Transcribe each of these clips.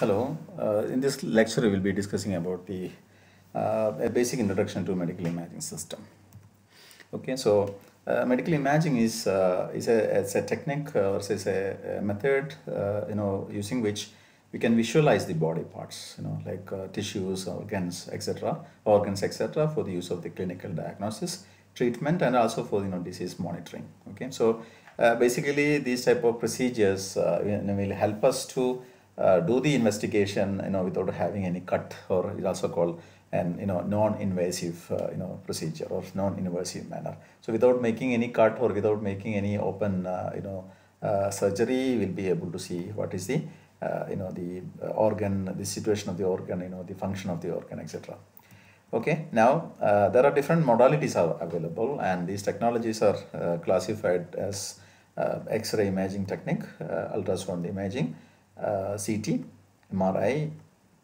Hello. Uh, in this lecture, we will be discussing about the uh, a basic introduction to medical imaging system. Okay, so uh, medical imaging is uh, is a it's a technique uh, or is a, method uh, you know using which we can visualize the body parts you know like tissues, organs, etc., organs, etc., for the use of the clinical diagnosis, treatment, and also for you know disease monitoring. Okay, so basically these type of procedures will help us to uh, do the investigation, you know, without having any cut, or it's also called an you know non-invasive uh, you know procedure or non-invasive manner. So without making any cut or without making any open uh, you know uh, surgery, we'll be able to see what is the uh, you know the organ, the situation of the organ, you know the function of the organ, etc. Okay, now there are different modalities are available, and these technologies are classified as X-ray imaging technique, ultrasound imaging CT, MRI,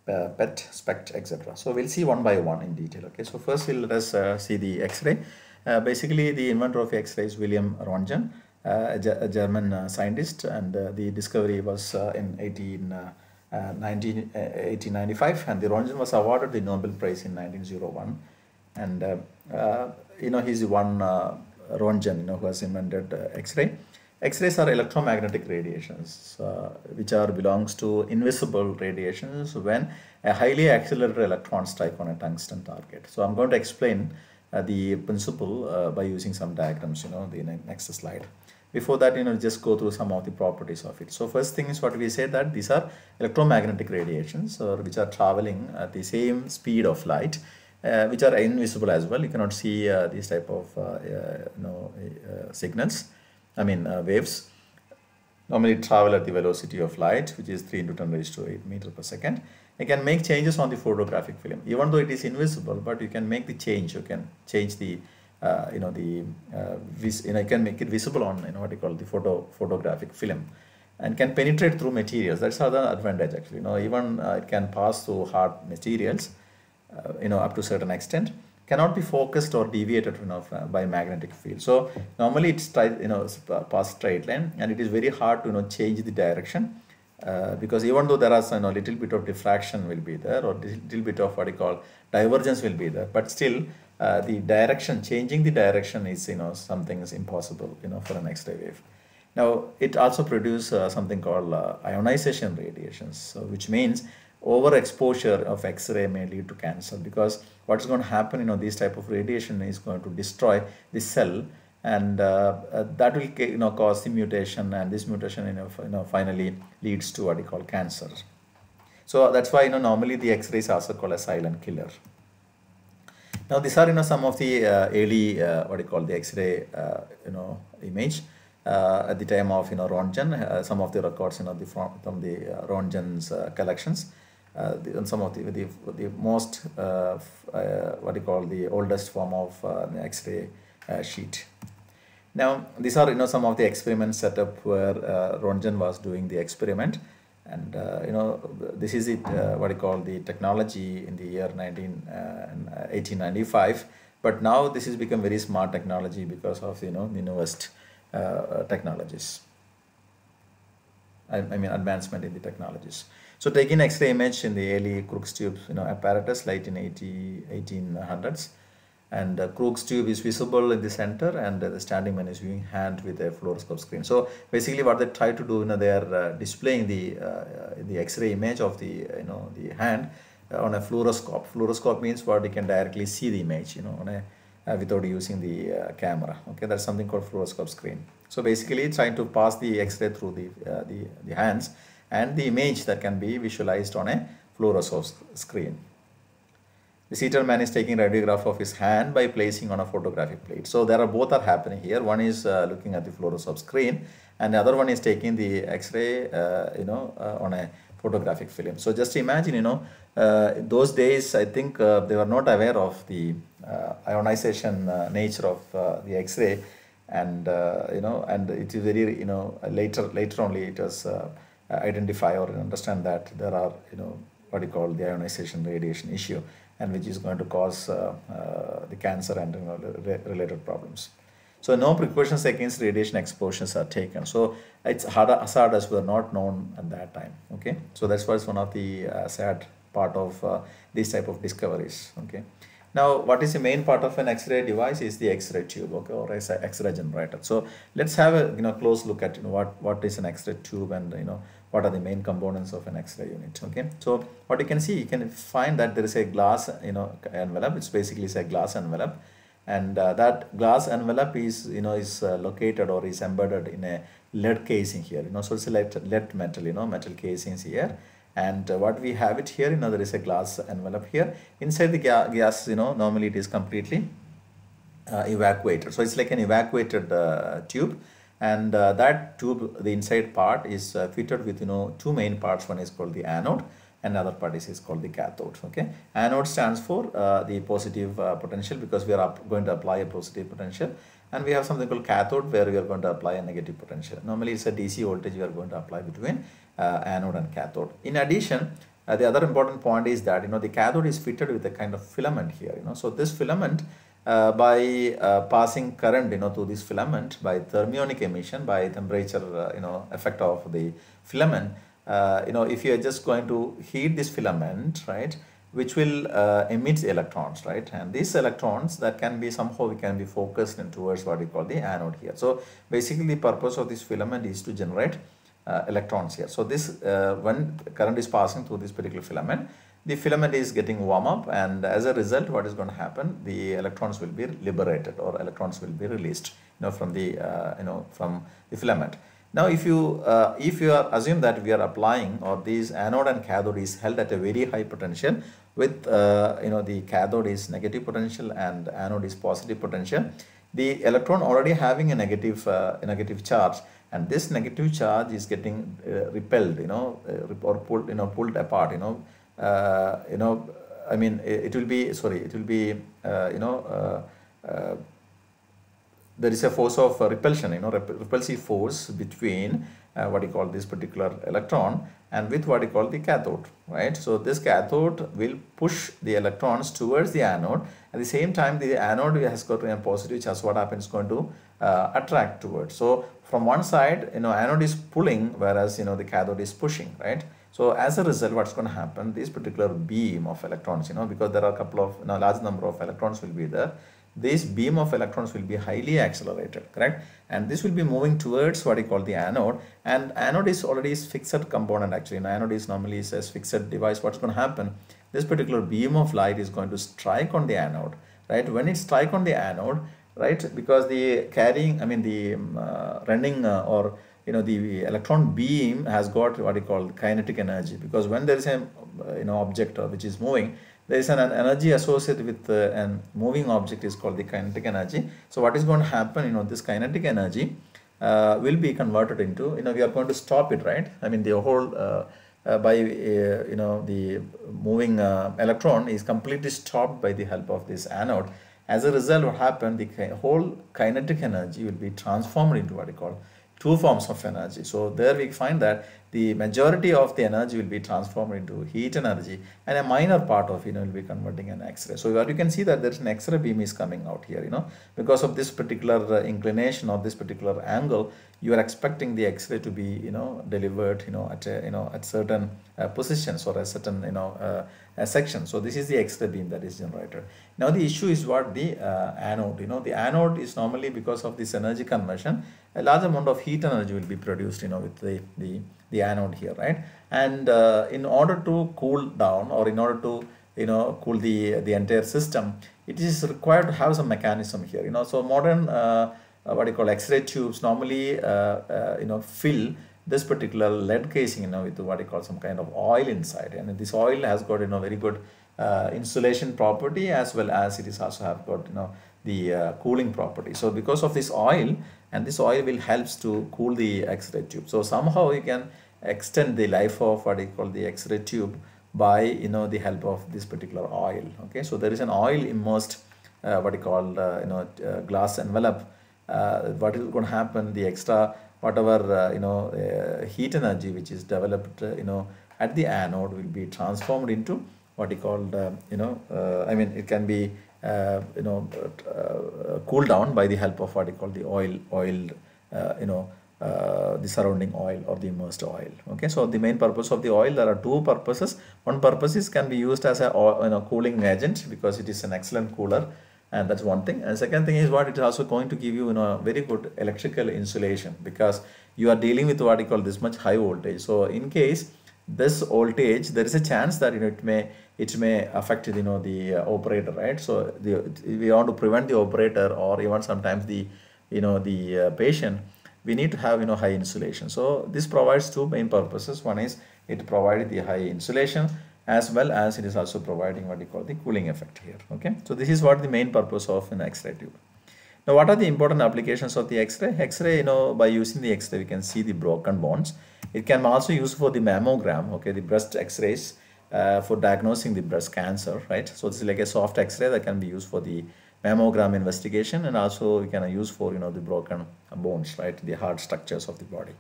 uh, PET, SPECT, etc. So we'll see one by one in detail. Okay, so first we'll let us uh, see the X-ray. Uh, basically, the inventor of X-ray is William Röntgen, uh, a, a, German uh, scientist, and uh, the discovery was in 18. 19, 1895 and the Röntgen was awarded the Nobel Prize in 1901 and you know he's the one Röntgen you know who has invented X-ray X-rays are electromagnetic radiations uh, which are belongs to invisible radiations when a highly accelerated electron strike on a tungsten target. So I'm going to explain uh, the principle uh, by using some diagrams you know the next slide. Before that you know just go through some of the properties of it. So first thing is what we said that these are electromagnetic radiations which are traveling at the same speed of light uh, which are invisible as well. You cannot see uh, these type of uh, you know, signals I mean uh, waves normally travel at the velocity of light which is 3 into 10 raised to 8 meter per second. You can make changes on the photographic film even though it is invisible but you can make the change you can change the uh, you know the uh, vis you know you can make it visible on you know what you call the photo photographic film and can penetrate through materials that's another advantage actually you know even uh, it can pass through hard materials uh, you know up to certain extent cannot be focused or deviated you uh, know, by magnetic field. So normally it's you know past straight line and it is very hard to you know change the direction uh, because even though there are you know little bit of diffraction will be there or little bit of what you call divergence will be there but still uh, the direction changing the direction is you know something is impossible you know for an X-ray wave. Now it also produces uh, something called uh, ionization radiations so which means overexposure of x-ray may lead to cancer because what's going to happen you know this type of radiation is going to destroy the cell and uh, uh, that will you know cause the mutation and this mutation you know, you know finally leads to what we call cancer so that's why you know normally the x-rays are also called a silent killer now these are you know some of the uh, early uh, what you call the x-ray uh, you know image uh, at the time of you know Röntgen some of the records you know the from, from the uh, Röntgen's collections uh, some of the the, the most uh, uh, what you call the oldest form of uh, X-ray uh, sheet. Now these are you know some of the experiments set up where uh, Ronjan was doing the experiment, and you know this is it what you call the technology in the year 19, 1895. But now this has become very smart technology because of you know the newest technologies. I, mean advancement in the technologies. So taking X-ray image in the early Crookes tube you know, apparatus late in 80, 1800s and uh, Crookes tube is visible in the center and the standing man is viewing hand with a fluoroscope screen. So basically what they try to do, you know, they are uh, displaying the, uh, uh the X-ray image of the, uh, you know, the hand uh, on a fluoroscope. Fluoroscope means what you can directly see the image, you know, on a uh, without using the uh, camera. Okay, that's something called fluoroscope screen. So basically trying to pass the X-ray through the, uh, the, the hands and the image that can be visualized on a fluoroscope screen. The seater man is taking radiograph of his hand by placing on a photographic plate. So there are both are happening here. One is uh, looking at the fluoroscope screen and the other one is taking the x-ray uh, you know uh, on a photographic film. So just imagine, you know, uh, those days I think uh, they were not aware of the uh, ionization uh, nature of uh, the X-ray, and uh, you know, and it is very you know later later only it was identify or understand that there are you know what you call the ionization radiation issue, and which is going to cause the cancer and you know, related problems. So no precautions against radiation exposures are taken. So it's as were not known at that time. Okay, so that's why it's one of the uh, sad part of uh, this type of discoveries. Okay. Now, what is the main part of an X-ray device is the X-ray tube, okay, or X-ray generator. So let's have a you know close look at you know what what is an X-ray tube and you know what are the main components of an X-ray unit. Okay, so what you can see, you can find that there is a glass you know envelope. It's basically a glass envelope and uh, that glass envelope is you know is uh, located or is embedded in a lead casing here you know so it's a lead, lead metal you know metal casings here and uh, what we have it here you know there is a glass envelope here inside the ga gas you know normally it is completely uh, evacuated so it's like an evacuated uh, tube and uh, that tube the inside part is fitted with you know two main parts one is called the anode another part is, is called the cathode okay anode stands for uh, the positive uh, potential because we are going to apply a positive potential and we have something called cathode where we are going to apply a negative potential normally it's a dc voltage we are going to apply between uh, anode and cathode in addition uh, the other important point is that you know the cathode is fitted with a kind of filament here you know so this filament uh, by uh, passing current you know through this filament by thermionic emission by temperature you know effect of the filament uh, you know, if you are just going to heat this filament, right, which will uh, emit electrons, right? And these electrons that can be somehow we can be focused in towards what we call the anode here. So basically the purpose of this filament is to generate uh, electrons here. So this uh, when current is passing through this particular filament, the filament is getting warm up and as a result what is going to happen the electrons will be liberated or electrons will be released you know from the uh, you know from the filament now, if you uh, if you assume that we are applying or these anode and cathode is held at a very high potential with uh, you know the cathode is negative potential and anode is positive potential, the electron already having a negative uh, a negative charge and this negative charge is getting uh, repelled you know uh, or pulled you know pulled apart you know uh, you know I mean it, it, will be sorry it will be you know there is a force of uh, repulsion, you know, rep repulsive force between uh, what you call this particular electron and with what you call the cathode, right? So this cathode will push the electrons towards the anode. At the same time, the anode has got be positive which is What happens going to uh, attract towards. So from one side, you know, anode is pulling, whereas you know the cathode is pushing, right? So as a result, what's going to happen? This particular beam of electrons, you know, because there are a couple of you know, large number of electrons will be there this beam of electrons will be highly accelerated correct and this will be moving towards what you call the anode and anode is already is fixed component actually An anode is normally says a fixed device what's going to happen this particular beam of light is going to strike on the anode right when it strike on the anode right because the carrying i mean the um, uh, running uh, or you know the electron beam has got what you call kinetic energy because when there is a you know object which is moving there is an, an energy associated with uh, moving object is called the kinetic energy. So what is going to happen, you know, this kinetic energy uh, will be converted into, you know, we are going to stop it, right? I mean, the whole, uh, uh by, uh, you know, the moving uh, electron is completely stopped by the help of this anode. As a result, what happened, the ki whole kinetic energy will be transformed into what we call two forms of energy. So there we find that the majority of the energy will be transformed into heat energy and a minor part of you know will be converting an x-ray so what you can see that there's an x-ray beam is coming out here you know because of this particular uh, inclination or this particular angle you are expecting the x-ray to be you know delivered you know at a, you know at certain uh, positions or a certain you know uh, a section so this is the x-ray beam that is generated now the issue is what the uh, anode you know the anode is normally because of this energy conversion a large amount of heat energy will be produced you know with the the the anode here, right? And uh, in order to cool down or in order to, you know, cool the, the entire system, it is required to have some mechanism here, you know, so modern, uh, uh what you call X-ray tubes normally, uh, uh, you know, fill this particular lead casing, you know, with what you call some kind of oil inside. And this oil has got, you know, very good uh, insulation property as well as it is also have got you know the uh, cooling property so because of this oil and this oil will helps to cool the x-ray tube so somehow you can extend the life of what is called the X-ray tube by you know the help of this particular oil. Okay, so there is an oil immersed uh, what you call uh, you know uh, glass envelope. Uh, what is going to happen? The extra whatever uh, you know uh, heat energy which is developed you know at the anode will be transformed into what you call you know I mean it can be you know cooled down by the help of what you call the oil oil you know uh, the surrounding oil or the immersed oil okay so the main purpose of the oil there are two purposes one purpose is can be used as a you know, cooling agent because it is an excellent cooler and that's one thing and second thing is what it is also going to give you you know very good electrical insulation because you are dealing with what you call this much high voltage so in case this voltage there is a chance that you know it may it may affect you know the uh, operator right so the, we want to prevent the operator or even sometimes the you know the uh, patient we need to have you know high insulation so this provides two main purposes one is it provides the high insulation as well as it is also providing what you call the cooling effect here okay so this is what the main purpose of an x-ray tube now what are the important applications of the x-ray x-ray you know by using the x-ray we can see the broken bones it can also use for the mammogram okay the breast x-rays uh, for diagnosing the breast cancer right so this is like a soft x-ray that can be used for the mammogram investigation and also we can use for you know the broken bones right the hard structures of the body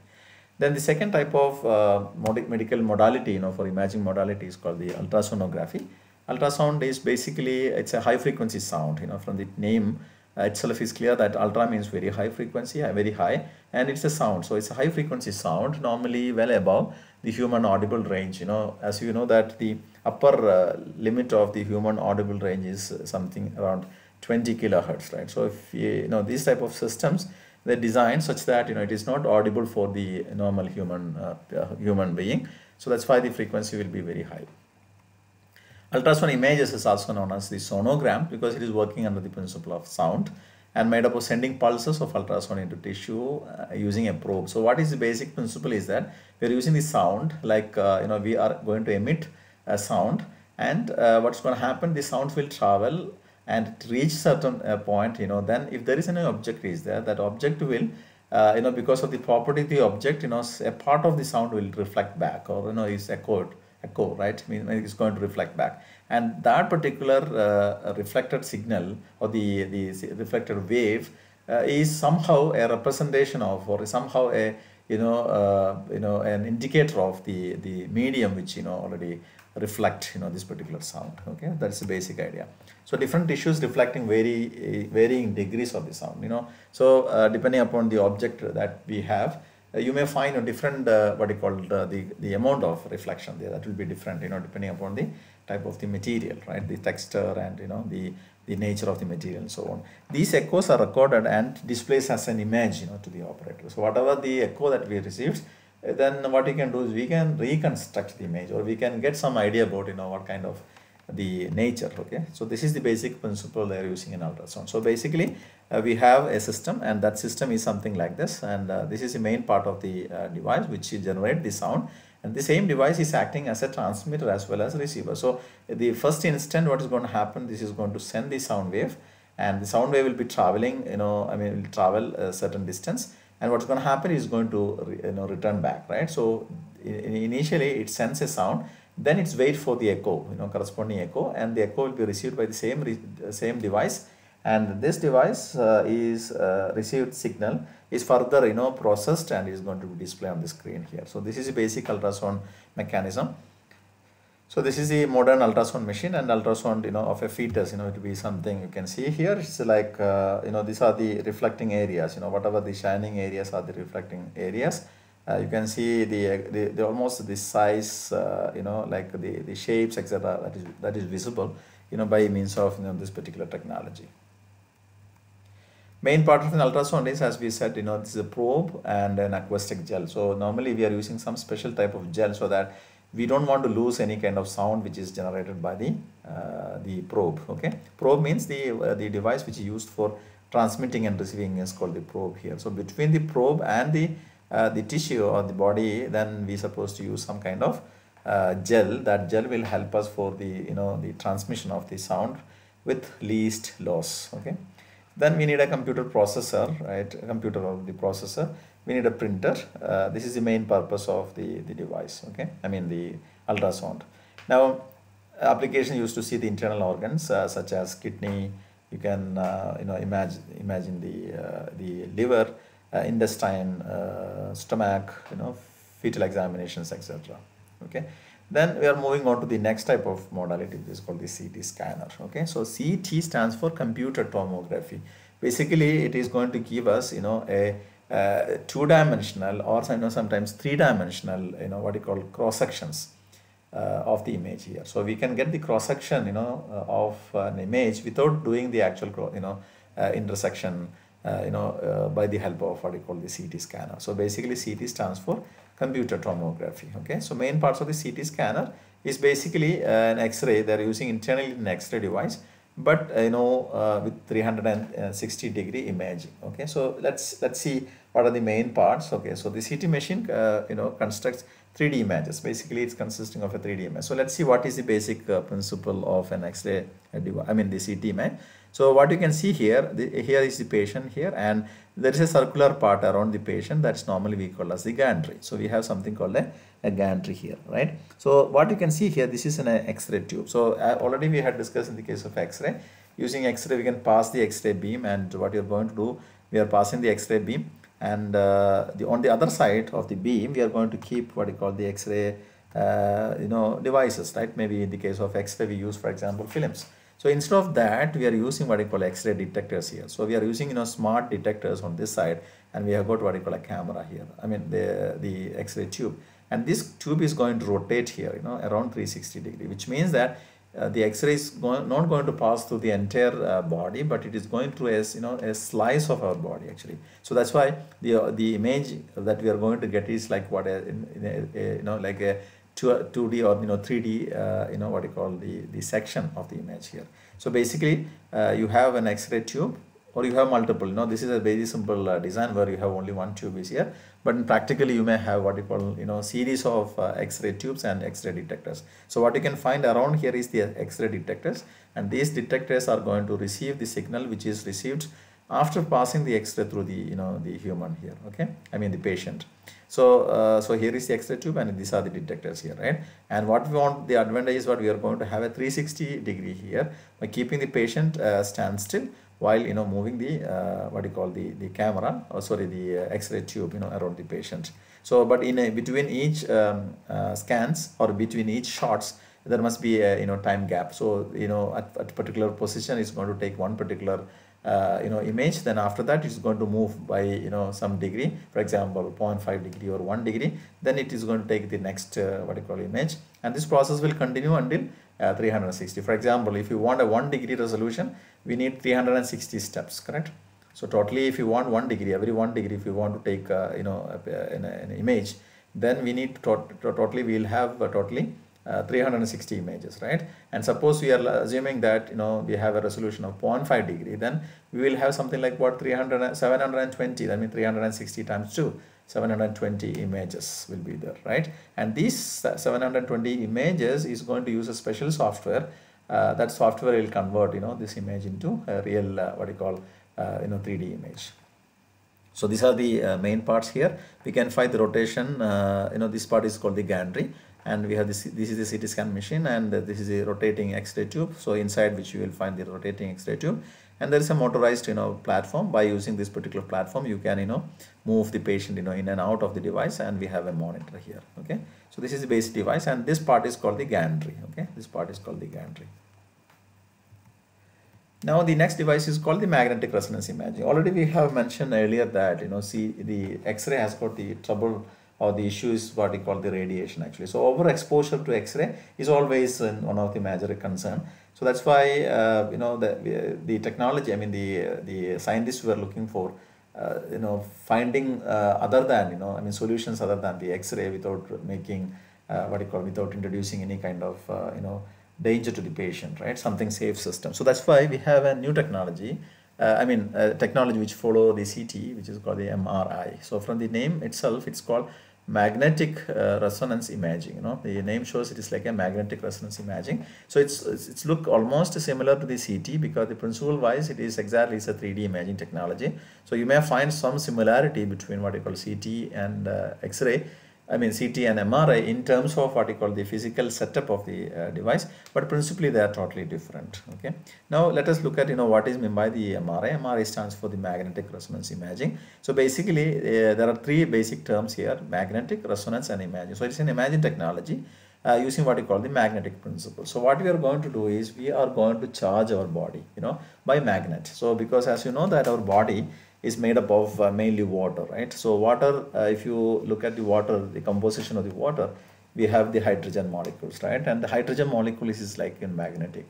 then the second type of uh, medical modality you know for imaging modality is called the ultrasonography ultrasound is basically it's a high frequency sound you know from the name uh, itself is clear that ultra means very high frequency uh, very high and it's a sound so it's a high frequency sound normally well above the human audible range you know as you know that the upper uh, limit of the human audible range is uh, something around 20 kilohertz right so if you, know these type of systems they're designed such that you know it is not audible for the normal human uh, uh human being so that's why the frequency will be very high ultrasound images is also known as the sonogram because it is working under the principle of sound and made up of sending pulses of ultrasound into tissue uh, using a probe so what is the basic principle is that we're using the sound like uh, you know we are going to emit a sound and uh, what's going to happen the sound will travel and it certain uh, point you know then if there is any object is there that object will uh, you know because of the property the object you know a part of the sound will reflect back or you know is echoed echo right I mean it's going to reflect back and that particular uh, reflected signal or the the reflected wave uh, is somehow a representation of or somehow a you know uh, you know an indicator of the the medium which you know already reflect you know this particular sound okay that's the basic idea so different tissues reflecting very varying degrees of the sound, you know. So uh, depending upon the object that we have, uh, you may find a different, uh, what you call uh, the, the amount of reflection there. That will be different, you know, depending upon the type of the material, right? The texture and, you know, the, the nature of the material and so on. These echoes are recorded and displays as an image, you know, to the operator. So whatever the echo that we received, uh, then what we can do is we can reconstruct the image or we can get some idea about you know what kind of the nature okay so this is the basic principle they are using in ultrasound so basically uh, we have a system and that system is something like this and uh, this is the main part of the uh, device which generate the sound and the same device is acting as a transmitter as well as receiver so the first instant what is going to happen this is going to send the sound wave and the sound wave will be traveling you know i mean will travel a certain distance and what's going to happen is going to you know return back right so initially it sends a sound then it's wait for the echo, you know, corresponding echo and the echo will be received by the same, uh, same device and this device uh, is uh, received signal is further you know processed and is going to be displayed on the screen here so this is the basic ultrasound mechanism so this is the modern ultrasound machine and ultrasound you know of a fetus you know it will be something you can see here it's like uh, you know these are the reflecting areas you know whatever the shining areas are the reflecting areas uh, you can see the, the, the almost the size uh, you know like the, the shapes etc that is that is visible you know by means of you know, this particular technology main part of an ultrasound is as we said you know this is a probe and an acoustic gel so normally we are using some special type of gel so that we don't want to lose any kind of sound which is generated by the uh, the probe okay probe means the uh, the device which is used for transmitting and receiving is called the probe here so between the probe and the uh, the tissue or the body, then we supposed to use some kind of uh, gel. That gel will help us for the, you know, the transmission of the sound with least loss, okay. Then we need a computer processor, right, a computer or the processor. We need a printer. Uh, this is the main purpose of the, the device, okay. I mean the ultrasound. Now, application used to see the internal organs uh, such as kidney, you can uh, you know imagine imagine the uh, the liver uh, intestine, uh, stomach, you know, fetal examinations, etc. Okay. Then we are moving on to the next type of modality, which is called the CT scanner. Okay, so CT stands for computer tomography. Basically, it is going to give us, you know, a uh, two-dimensional or you know, sometimes three-dimensional, you know, what you call cross sections uh, of the image here. So we can get the cross section, you know, uh, of an image without doing the actual, you know, uh, intersection uh, you know, uh, by the help of what we call the CT scanner. So basically CT stands for computer tomography. Okay, so main parts of the CT scanner is basically uh, an X-ray. They're using internally an X-ray device, but you know uh, with 360 degree imaging. Okay, so let's let's see what are the main parts. Okay, so the CT machine uh, you know constructs 3D images. Basically, it's consisting of a 3D image. So let's see what is the basic uh, principle of an X-ray device. I mean the CT image. So what you can see here, the, here is the patient here and there is a circular part around the patient that's normally we call as the gantry. So we have something called a, a gantry here, right? So what you can see here, this is an X-ray tube. So uh, already we had discussed in the case of X-ray. Using X-ray, we can pass the X-ray beam and what you're going to do, we are passing the X-ray beam and uh, the, on the other side of the beam, we are going to keep what you call the X-ray, uh, you know, devices, right? Maybe in the case of X-ray, we use, for example, films. So instead of that, we are using what we call X-ray detectors here. So we are using you know smart detectors on this side, and we have got what we call a camera here. I mean the the X-ray tube, and this tube is going to rotate here, you know, around 360 degree, which means that uh, the X-ray is going, not going to pass through the entire uh, body, but it is going through a you know a slice of our body actually. So that's why the uh, the image that we are going to get is like what a, a, a you know like a 2, d or you know 3D, uh, you know what you call the the section of the image here. So basically, uh, you have an X-ray tube, or you have multiple. You know, this is a very simple uh, design where you have only one tube is here, but practically you may have what you call you know series of uh, X-ray tubes and X-ray detectors. So what you can find around here is the X-ray detectors, and these detectors are going to receive the signal which is received after passing the X-ray through the you know the human here. Okay, I mean the patient. So, uh, so here is the X-ray tube and these are the detectors here, right? And what we want, the advantage is what we are going to have a 360 degree here by keeping the patient uh, standstill while you know moving the uh, what do you call the the camera or uh, sorry the uh, x-ray tube you know around the patient so but in a, between each um, uh, scans or between each shots there must be a you know time gap so you know at, at particular position it's going to take one particular uh, you know image then after that it's going to move by you know some degree for example 0.5 degree or 1 degree then it is going to take the next uh, what you call image and this process will continue until uh, 360 for example if you want a 1 degree resolution we need 360 steps correct so totally if you want 1 degree every 1 degree if you want to take uh, you know an, an, image then we need to, tot totally we will have uh, totally uh, 360 images right and suppose we are assuming that you know we have a resolution of 0.5 degree then we will have something like what 300 720 that means 360 times 2 720 images will be there right and these 720 images is going to use a special software uh, that software will convert you know this image into a real uh, what you call uh, you know 3d image so these are the uh, main parts here we can find the rotation you know this part is called the gantry and we have this this is the CT scan machine and this is a rotating x-ray tube so inside which you will find the rotating x-ray tube and there is a motorized you know platform by using this particular platform you can you know move the patient you know in and out of the device and we have a monitor here okay so this is the basic device and this part is called the gantry okay this part is called the gantry now the next device is called the magnetic resonance imaging already we have mentioned earlier that you know see the x-ray has got the trouble or the issue is what we call the radiation actually. So overexposure to X-ray is always uh, one of the major concern. So that's why uh, you know the uh, the technology. I mean the uh, the scientists were looking for uh, you know finding uh, other than you know I mean solutions other than the X-ray without making what you call without introducing any kind of you know danger to the patient right something safe system. So that's why we have a new technology. I mean technology which follow the CT which is called the MRI. So from the name itself it's called magnetic uh, resonance imaging you know the name shows it is like a magnetic resonance imaging so it's, it's it's look almost similar to the ct because the principle wise it is exactly it's a 3d imaging technology so you may find some similarity between what you call ct and uh, x-ray I mean CT and MRI in terms of what you call the physical setup of the uh, device, but principally they are totally different. Okay. Now let us look at you know what is meant by the MRI. MRI stands for the magnetic resonance imaging. So basically uh, there are three basic terms here: magnetic resonance and imaging. So it's an imaging technology. Uh, using what you call the magnetic principle. So what we are going to do is we are going to charge our body, you know, by magnet. So because as you know that our body is made up of uh, mainly water right so water uh, if you look at the water the composition of the water we have the hydrogen molecules right and the hydrogen molecule is like in magnetic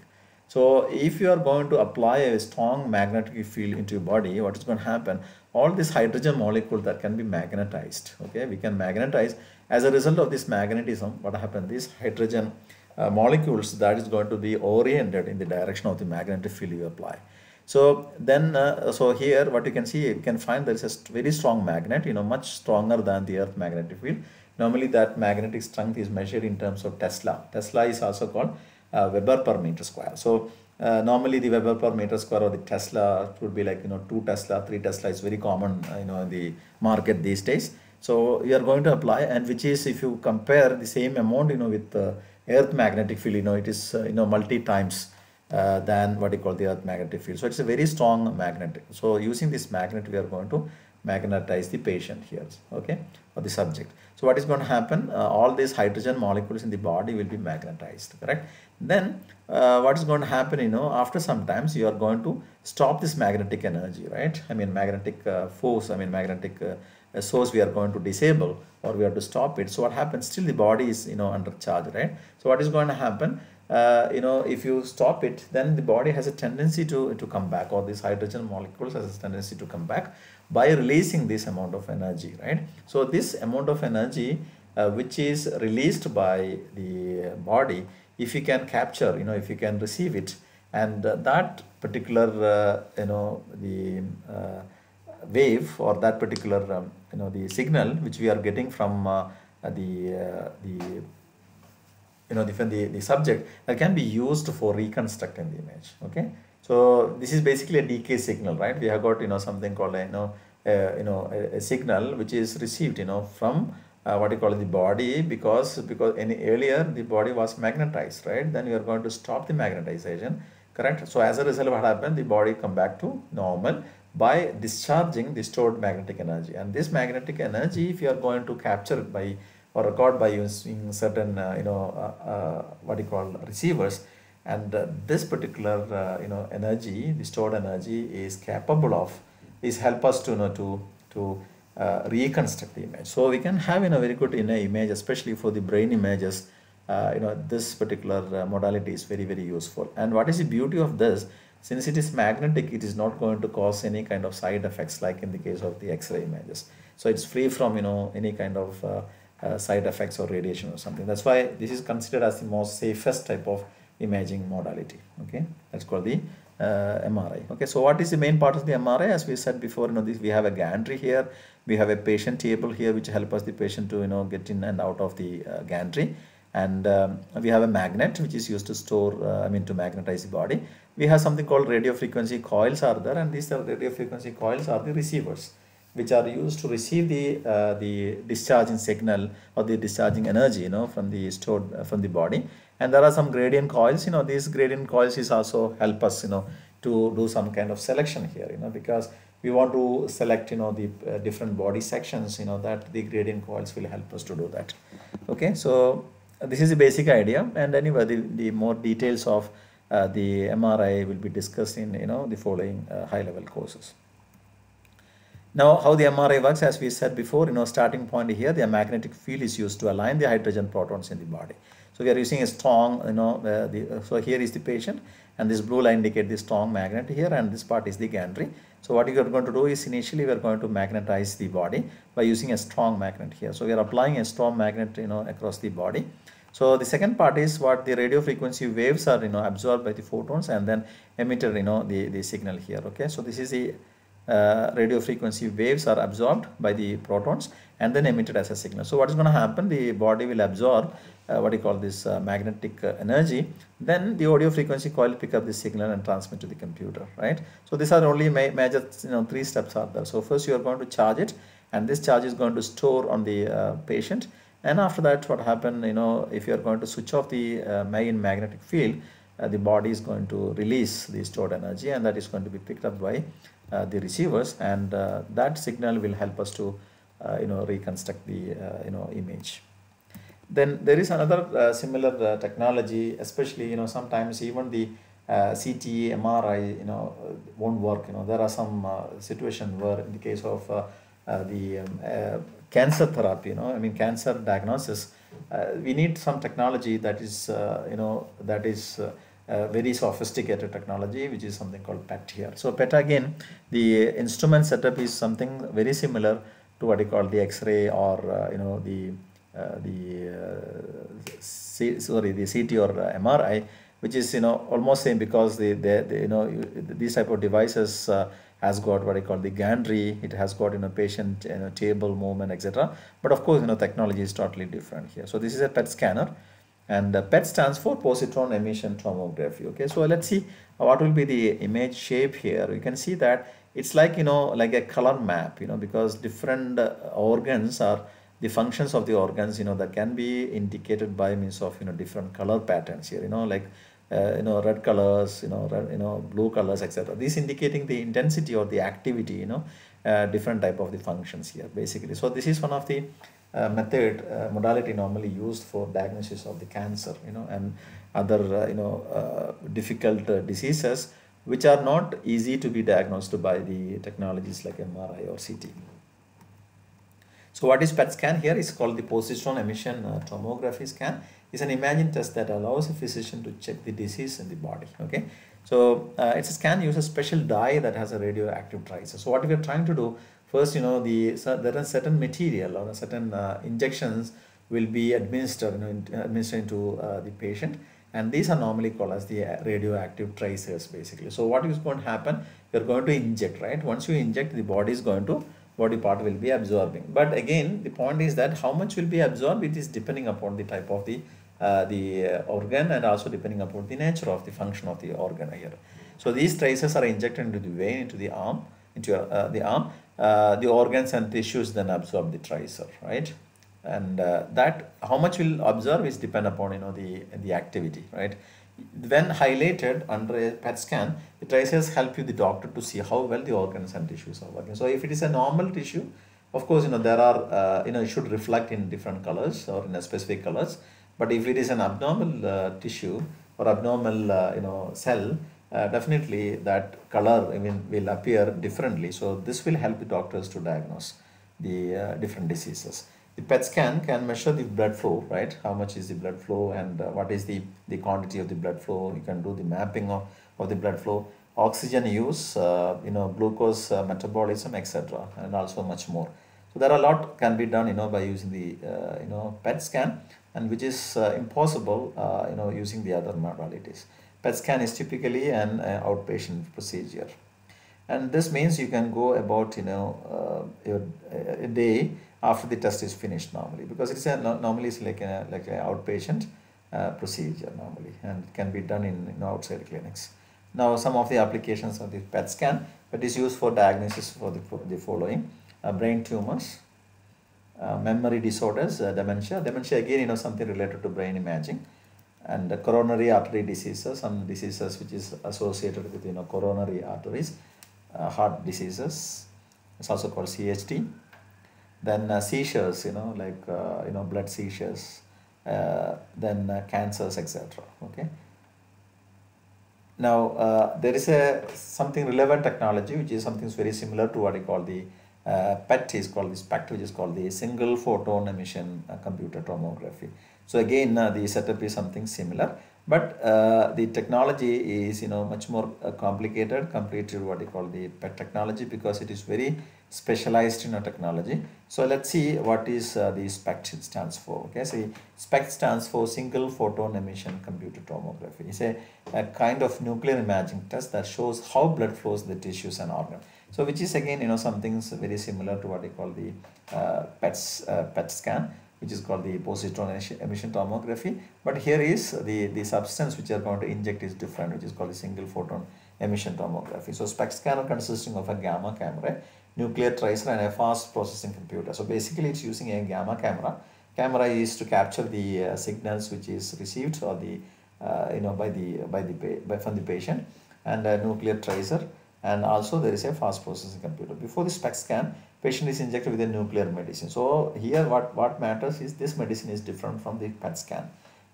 so if you are going to apply a strong magnetic field into your body what is going to happen all these hydrogen molecules that can be magnetized okay we can magnetize as a result of this magnetism what happened these hydrogen uh, molecules that is going to be oriented in the direction of the magnetic field you apply so then uh, so here what you can see you can find there is a very strong magnet you know much stronger than the earth magnetic field normally that magnetic strength is measured in terms of tesla tesla is also called uh, weber per meter square so uh, normally the Weber per meter square or the Tesla would be like you know 2 Tesla 3 Tesla is very common uh, you know in the market these days so you are going to apply and which is if you compare the same amount you know with uh, earth magnetic field you know it is uh, you know multi times uh, than what you call the earth magnetic field. So it's a very strong magnet. So using this magnet, we are going to magnetize the patient here, okay, or the subject. So what is going to happen? Uh, all these hydrogen molecules in the body will be magnetized, correct? Then uh, what is going to happen, you know, after some times you are going to stop this magnetic energy, right? I mean magnetic uh, force, I mean magnetic uh, uh, source we are going to disable or we have to stop it. So what happens? Still the body is, you know, under charge, right? So what is going to happen? uh, you know if you stop it then the body has a tendency to to come back or these hydrogen molecules has a tendency to come back by releasing this amount of energy right so this amount of energy uh, which is released by the body if you can capture you know if you can receive it and uh, that particular uh, you know the uh, wave or that particular um, you know the signal which we are getting from uh, the the you know different the, the subject that can be used for reconstructing the image okay so this is basically a decay signal right we have got you know something called you know uh, you know a, a, signal which is received you know from uh, what you call the body because because any earlier the body was magnetized right then you are going to stop the magnetization correct so as a result what happened the body come back to normal by discharging the stored magnetic energy and this magnetic energy if you are going to capture it by or record by using certain uh, you know uh, uh, what you call receivers and this particular you know energy the stored energy is capable of is help us to you know to to uh, reconstruct the image. So we can have in a very good inner image, especially for the brain images, uh, you know, this particular uh, modality is very, very useful. And what is the beauty of this? Since it is magnetic, it is not going to cause any kind of side effects like in the case of the X-ray images. So it's free from, you know, any kind of uh, side effects or radiation or something. That's why this is considered as the most safest type of imaging modality. Okay, that's called the uh, MRI. Okay, so what is the main part of the MRI? As we said before, you know, this we have a gantry here, we have a patient table here, which help us the patient to you know get in and out of the uh, gantry, and um, we have a magnet which is used to store, uh, I mean, to magnetize the body. We have something called radio frequency coils are there, and these radio frequency coils are the receivers which are used to receive the uh, the discharging signal or the discharging energy you know from the stored uh, from the body and there are some gradient coils you know these gradient coils is also help us you know to do some kind of selection here you know because we want to select you know the uh, different body sections you know that the gradient coils will help us to do that okay so this is the basic idea and anyway the, the more details of uh, the MRI will be discussed in you know the following uh, high level courses now how the MRI works as we said before, you know starting point here the magnetic field is used to align the hydrogen protons in the body. So we are using a strong, you know, uh, the, uh, so here is the patient and this blue line indicate the strong magnet here and this part is the gantry. So what you are going to do is initially we are going to magnetize the body by using a strong magnet here. So we are applying a strong magnet, you know, across the body. So the second part is what the radio frequency waves are, you know, absorbed by the photons and then emitted, you know, the, the signal here. Okay. So this is the uh, radio frequency waves are absorbed by the protons and then emitted as a signal. So what is going to happen? The body will absorb uh, what you call this uh, magnetic uh, energy. Then the audio frequency coil pick up the signal and transmit to the computer, right? So these are only ma major, you know, three steps are there. So first you are going to charge it and this charge is going to store on the uh, patient. And after that, what happened, you know, if you are going to switch off the main magnetic field, the body is going to release the stored energy and that is going to be picked up by uh, the receivers and uh, that signal will help us to uh, you know reconstruct the you know image then there is another similar technology especially you know sometimes even the uh, CT, MRI, you know, won't work. You know, there are some uh, situation where, in the case of uh, uh, the um, cancer therapy, you know, I mean, cancer diagnosis, we need some technology that is, you know, that is uh, very sophisticated technology which is something called PET here. So PET again the instrument setup is something very similar to what you call the X-ray or uh, you know the uh, the uh, C, sorry the CT or MRI which is you know almost same because the, the, the you know these type of devices uh, has got what I call the gantry, it has got you know patient you know, table movement etc. But of course you know technology is totally different here. So this is a PET scanner and the PET stands for positron emission tomography okay so let's see what will be the image shape here you can see that it's like you know like a color map you know because different uh, organs are the functions of the organs you know that can be indicated by means of you know different color patterns here you know like uh, you know red colors you know red, you know blue colors etc this indicating the intensity or the activity you know uh, different type of the functions here basically so this is one of the uh, method uh, modality normally used for diagnosis of the cancer you know and other uh, you know uh, difficult uh, diseases which are not easy to be diagnosed by the technologies like MRI or CT. So what is PET scan here is called the positron emission uh, tomography scan. is an imaging test that allows a physician to check the disease in the body. Okay, so it's a scan uses special dye that has a radioactive trace. So what we are trying to do first you know the there are certain material or certain uh, injections will be administered you know, in, administered into uh, the patient and these are normally called as the uh, radioactive tracers basically so what is going to happen you're going to inject right once you inject the body is going to body part will be absorbing but again the point is that how much will be absorbed it is depending upon the type of the uh, the uh, organ and also depending upon the nature of the function of the organ here so these tracers are injected into the vein into the arm into uh, the arm, uh, the organs and tissues then absorb the tracer, right? And uh, that how much will observe is depend upon you know the the activity, right? When highlighted under a PET scan, the tracers help you the doctor to see how well the organs and tissues are working. So if it is a normal tissue, of course you know there are uh, you know it should reflect in different colors or in a specific colors. But if it is an abnormal uh, tissue or abnormal uh, you know cell, uh, definitely that color I mean will appear differently. So this will help the doctors to diagnose the uh, different diseases. The PET scan can measure the blood flow, right? How much is the blood flow and uh, what is the, the quantity of the blood flow. You can do the mapping of, of the blood flow, oxygen use, uh, you know, glucose uh, metabolism, etc. and also much more. So there are a lot can be done, you know, by using the, you know, PET scan and which is impossible, you know, using the other modalities. PET scan is typically an uh, outpatient procedure. And this means you can go about, you know, uh, your, uh, a day after the test is finished normally because it's a, normally it's like an like a outpatient uh, procedure normally and it can be done in you know, outside clinics. Now some of the applications of the PET scan, but used for diagnosis for the, for the following, uh, brain tumors, uh, memory disorders, uh, dementia. Dementia again, you know, something related to brain imaging and coronary artery diseases and diseases which is associated with you know coronary arteries uh, heart diseases it's also called CHD. then uh, seizures you know like uh, you know blood seizures uh, then uh, cancers etc okay now uh, there is a something relevant technology which is something very similar to what I call the PET is called the SPECT, which is called the single photon emission computer tomography so again, uh, the setup is something similar, but uh, the technology is, you know, much more uh, complicated compared to what they call the PET technology because it is very specialized in a technology. So let's see what is the SPECT stands for. Okay, so SPECT stands for single photon emission computed tomography. It's a, a kind of nuclear imaging test that shows how blood flows the tissues and organs. So which is again, you know, something very similar to what they call the uh, uh, PET scan which is called the positron emission tomography. But here is the, the substance which you are going to inject is different, which is called the single photon emission tomography. So SPECT scanner consisting of a gamma camera, nuclear tracer and a fast processing computer. So basically it's using a gamma camera. Camera is to capture the uh, signals which is received or the uh, you know by the by the by, from the patient and a nuclear tracer and also there is a fast processing computer. Before the SPECT scan, patient is injected with a nuclear medicine. So here what, what matters is this medicine is different from the PET scan.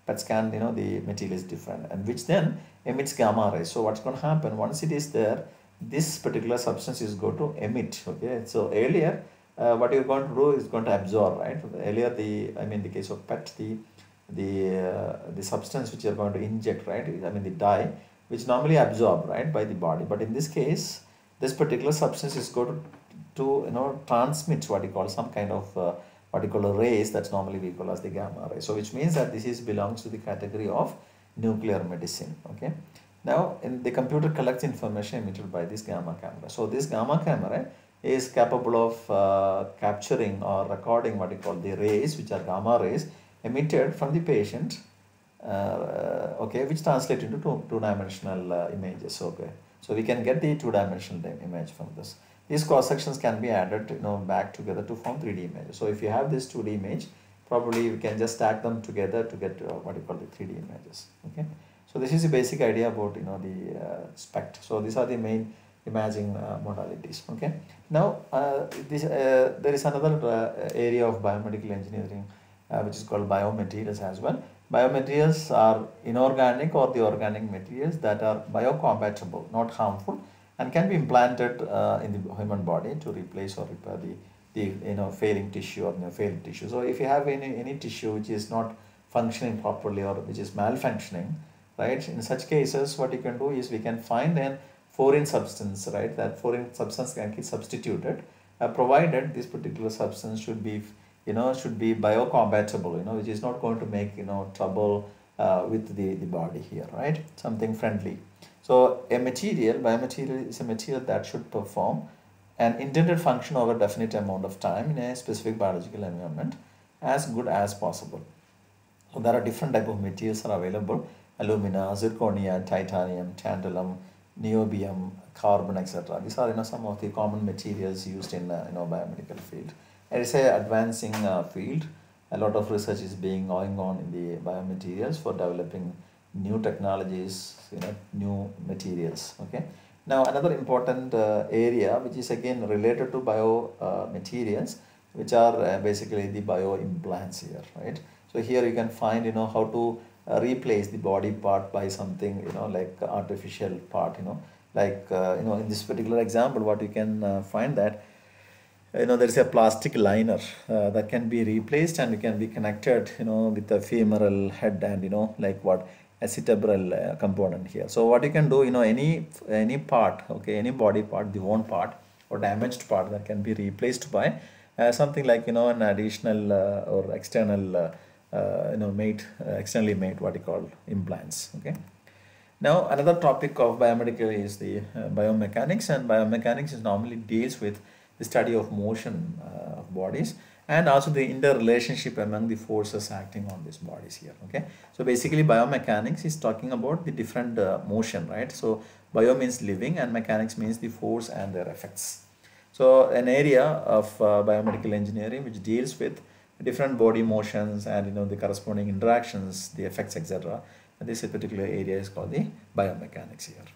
PET scan, you know, the material is different and which then emits gamma rays. So what's going to happen once it is there, this particular substance is going to emit, okay. So earlier, uh, what you're going to do is going to absorb, right. Earlier, the, I mean, the case of PET, the, the, uh, the substance which you're going to inject, right, I mean, the dye, which normally absorb, right, by the body. But in this case, this particular substance is going to to you know transmit what you call some kind of uh, what you call a rays that's normally we call as the gamma ray so which means that this is belongs to the category of nuclear medicine okay now in the computer collects information emitted by this gamma camera so this gamma camera is capable of uh, capturing or recording what you call the rays which are gamma rays emitted from the patient uh, okay which translate into two, two dimensional uh, images okay so we can get the two dimensional image from this these cross sections can be added you know, back together to form 3D image. So if you have this 2D image, probably you can just stack them together to get uh, what you call the 3D images. Okay. So this is the basic idea about you know the uh, SPECT. So these are the main imaging uh, modalities. Okay. Now uh, this uh, there is another uh, area of biomedical engineering uh, which is called biomaterials as well. Biomaterials are inorganic or the organic materials that are biocompatible, not harmful and can be implanted uh, in the human body to replace or repair the, the you know failing tissue or you know, failing tissue. So if you have any, any tissue which is not functioning properly or which is malfunctioning, right? In such cases, what you can do is we can find a foreign substance, right? That foreign substance can be substituted, uh, provided this particular substance should be, you know, should be biocompatible, you know, which is not going to make you know trouble uh, with the the body here, right? Something friendly. So a material, biomaterial is a material that should perform an intended function over a definite amount of time in a specific biological environment as good as possible. So there are different type of materials are available, alumina, zirconia, titanium, tantalum, niobium, carbon, etc. These are you know, some of the common materials used in uh, you know, biomedical field. It is an advancing uh, field. A lot of research is being going on in the biomaterials for developing new technologies, you know, new materials. Okay. Now another important uh, area which is again related to biomaterials, uh, which are uh, basically the bio implants here, right? So here you can find, you know, how to uh, replace the body part by something, you know, like artificial part, you know, like, uh, you know, in this particular example, what you can uh, find that, you know, there is a plastic liner that can be replaced and it can be connected, you know, with the femoral head and, you know, like what acetabral uh, component here. So what you can do, you know, any any part, okay, any body part, the worn part or damaged part that can be replaced by uh, something like you know an additional uh, or external uh, uh you know made uh, externally made what you call implants okay now another topic of biomedical is the biomechanics and biomechanics is normally deals with the study of motion of bodies and also the interrelationship among the forces acting on these bodies here okay so basically biomechanics is talking about the different uh, motion right so bio means living and mechanics means the force and their effects so an area of uh, biomedical engineering which deals with different body motions and you know the corresponding interactions the effects etc this particular area is called the biomechanics here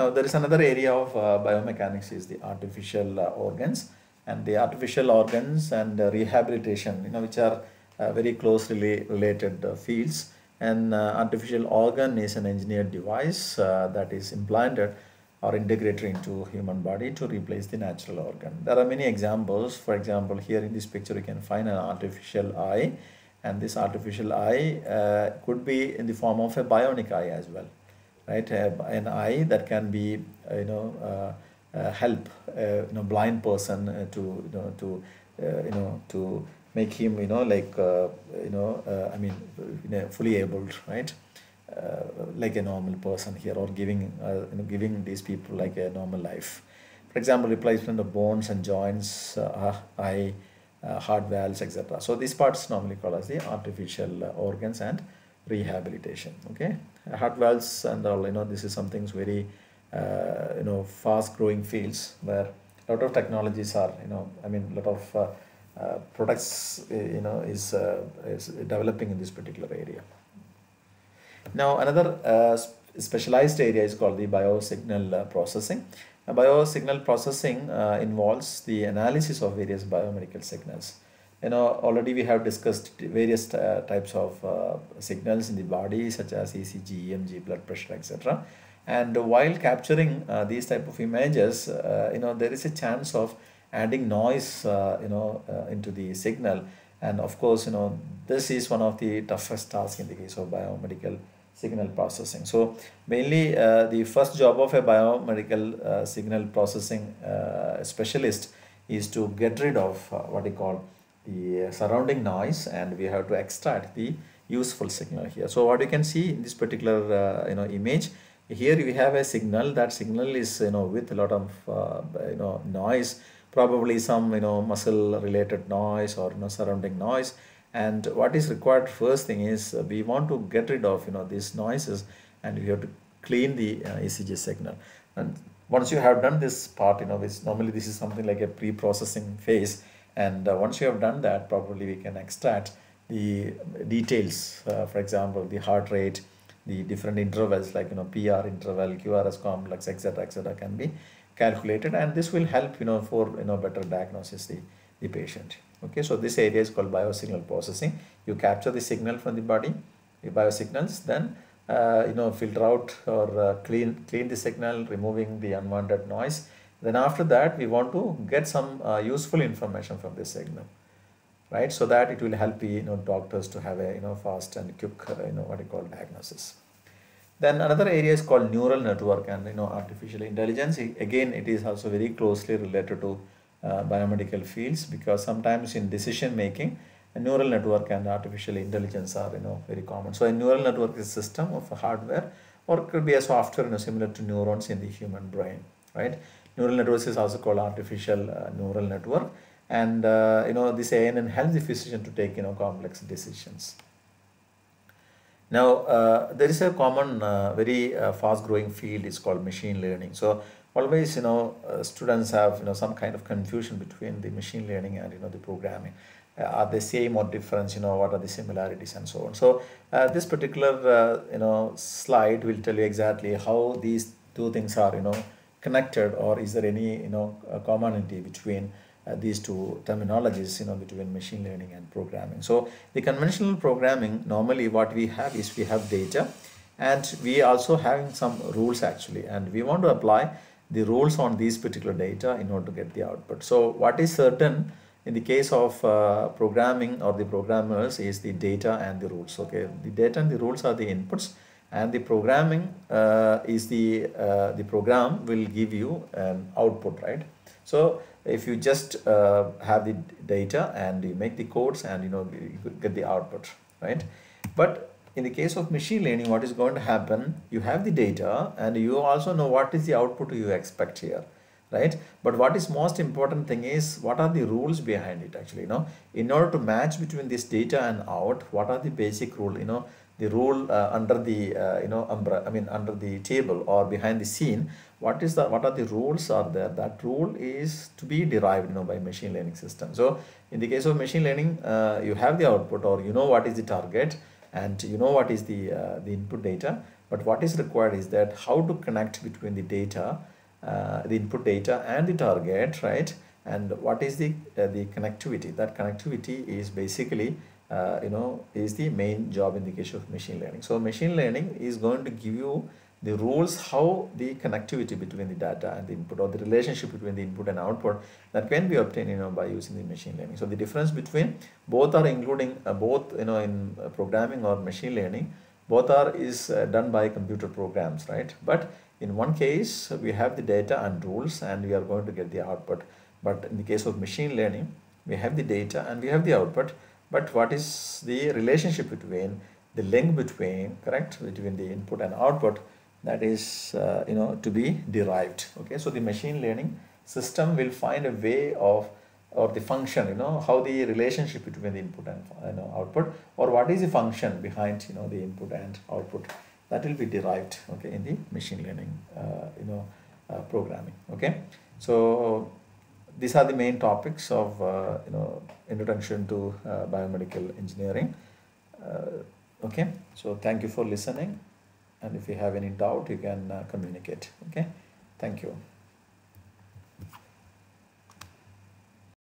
now there is another area of uh, biomechanics is the artificial uh, organs and the artificial organs and uh, rehabilitation, you know, which are uh, very closely related uh, fields. And artificial organ is an engineered device that is implanted or integrated into human body to replace the natural organ. There are many examples. For example, here in this picture, you can find an artificial eye and this artificial eye uh, could be in the form of a bionic eye as well, right? An eye that can be, you know, uh, uh, help uh, you know blind person uh, to you know to you know to make him you know like you know I mean you know, fully able right. like a normal person here or giving you know, giving these people like a normal life for example replacement of bones and joints eye uh, heart valves, etc. So these parts normally called as the artificial uh, organs and rehabilitation. Okay, heart valves and all you know this is something's very uh, you know fast growing fields where a lot of technologies are you know I mean a lot of uh, uh, products eh, you know is uh, is developing in this particular area. Now another uh, specialized area is called the biosignal uh, processing. Now, biosignal processing involves the analysis of various biomedical signals. You know already we have discussed various types of signals in the body such as ECG, EMG, blood pressure, etc and while capturing uh, these type of images uh, you know there is a chance of adding noise uh, you know uh, into the signal and of course you know this is one of the toughest tasks in the case of biomedical signal processing so mainly uh, the first job of a biomedical uh, signal processing specialist is to get rid of what we call the surrounding noise and we have to extract the useful signal here so what you can see in this particular you know image here we have a signal that signal is you know with a lot of uh, you know noise probably some you know muscle related noise or you know, surrounding noise and what is required first thing is uh, we want to get rid of you know these noises and we have to clean the uh, ECG signal and once you have done this part you know which normally this is something like a pre-processing phase and uh, once you have done that probably we can extract the details uh, for example the heart rate the different intervals like you know PR interval, QRS complex, etc., etc., can be calculated, and this will help you know for you know better diagnosis the the patient. Okay, so this area is called biosignal processing. You capture the signal from the body, the biosignals, then uh, you know filter out or uh, clean clean the signal, removing the unwanted noise. Then after that, we want to get some uh, useful information from this signal right? So that it will help the you know doctors to have a you know fast and quick uh, you know what you call diagnosis. Then another area is called neural network and you know artificial intelligence. Again, it is also very closely related to uh, biomedical fields because sometimes in decision making, neural network and artificial intelligence are you know very common. So a neural network is a system of hardware or could be a software you know, similar to neurons in the human brain, right? Neural networks is also called artificial uh, neural network and uh, you know this ANN helps the physician to take you know complex decisions. Now uh, there is a common uh, very uh, fast growing field is called machine learning. So always you know uh, students have you know some kind of confusion between the machine learning and you know the programming. Uh, are they same or different? You know what are the similarities and so on. So this particular you know slide will tell you exactly how these two things are you know connected or is there any you know commonality between uh, these two terminologies you know between machine learning and programming so the conventional programming normally what we have is we have data and we also having some rules actually and we want to apply the rules on these particular data in order to get the output so what is certain in the case of uh, programming or the programmers is the data and the rules okay the data and the rules are the inputs and the programming uh, is the uh, the program will give you an output right so if you just uh, have the data and you make the codes and you know you get the output right but in the case of machine learning what is going to happen you have the data and you also know what is the output you expect here right but what is most important thing is what are the rules behind it actually you know in order to match between this data and out what are the basic rule you know the rule uh, under the uh, you know umbrella. i mean under the table or behind the scene what is the what are the rules are there that rule is to be derived you know by machine learning system so in the case of machine learning uh, you have the output or you know what is the target and you know what is the uh, the input data but what is required is that how to connect between the data uh, the input data and the target right and what is the uh, the connectivity that connectivity is basically uh, you know is the main job in the case of machine learning so machine learning is going to give you the rules how the connectivity between the data and the input or the relationship between the input and output that can be obtained you know by using the machine learning so the difference between both are including uh, both you know in uh, programming or machine learning both are is uh, done by computer programs right but in one case we have the data and rules and we are going to get the output but in the case of machine learning we have the data and we have the output but what is the relationship between the link between correct between the input and output that is uh, you know to be derived okay so the machine learning system will find a way of or the function you know how the relationship between the input and you know, output or what is the function behind you know the input and output that will be derived okay in the machine learning uh, you know uh, programming okay so these are the main topics of uh, you know introduction to uh, biomedical engineering uh, okay so thank you for listening and if you have any doubt you can uh, communicate okay thank you